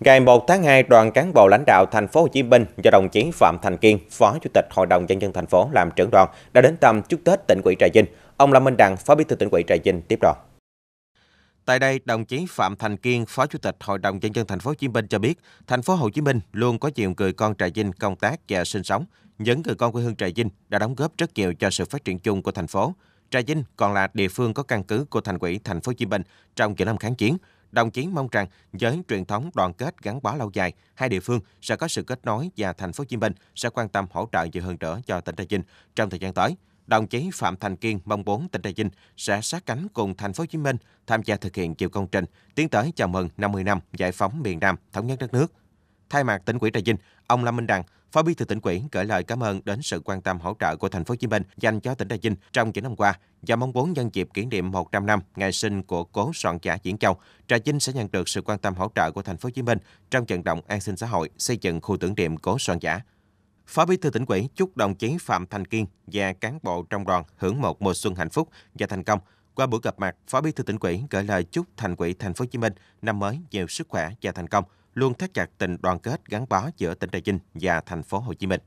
Ngày 1 tháng 2, đoàn cán bộ lãnh đạo thành phố Hồ Chí Minh do đồng chí Phạm Thành Kiên, Phó Chủ tịch Hội đồng nhân dân thành phố làm trưởng đoàn đã đến thăm chúc Tết tỉnh ủy Trà Vinh. Ông Lâm Minh Đặng, Phó Bí thư tỉnh ủy Trà Vinh tiếp đoàn. Tại đây, đồng chí Phạm Thành Kiên, Phó Chủ tịch Hội đồng nhân dân thành phố Hồ Chí Minh cho biết, thành phố Hồ Chí Minh luôn có nhiều người con Trà Vinh công tác và sinh sống. Những người con quê hương Trà Vinh đã đóng góp rất nhiều cho sự phát triển chung của thành phố. Trà Vinh còn là địa phương có căn cứ của thành ủy thành phố Hồ Chí Minh trong những năm kháng chiến Đồng chí mong rằng với truyền thống đoàn kết gắn bó lâu dài, hai địa phương sẽ có sự kết nối và thành phố Hồ Chí Minh sẽ quan tâm hỗ trợ nhiều hơn nữa cho tỉnh Trà Vinh trong thời gian tới. Đồng chí Phạm Thành Kiên mong muốn tỉnh Trà Vinh sẽ sát cánh cùng thành phố Hồ Chí Minh tham gia thực hiện nhiều công trình tiến tới chào mừng 50 năm giải phóng miền Nam thống nhất đất nước. Thay mặt tỉnh ủy Trà Vinh, ông Lâm Minh đăng Phó Bí thư tỉnh ủy gửi lời cảm ơn đến sự quan tâm hỗ trợ của thành phố Hồ Chí Minh dành cho tỉnh Trà Vinh trong những năm qua và mong muốn nhân dịp kỷ niệm 100 năm ngày sinh của cố soạn giả Diễn Châu, Trà Vinh sẽ nhận được sự quan tâm hỗ trợ của thành phố Hồ Chí Minh trong vận động an sinh xã hội, xây dựng khu tưởng niệm cố soạn giả. Phó Bí thư tỉnh ủy chúc đồng chí Phạm Thành Kiên và cán bộ trong đoàn hưởng một mùa xuân hạnh phúc và thành công. Qua buổi gặp mặt, Phó Bí thư tỉnh ủy gửi lời chúc thành ủy Thành phố Hồ Chí Minh năm mới nhiều sức khỏe và thành công, luôn thắt chặt tình đoàn kết gắn bó giữa tỉnh Trà Vinh và thành phố Hồ Chí Minh.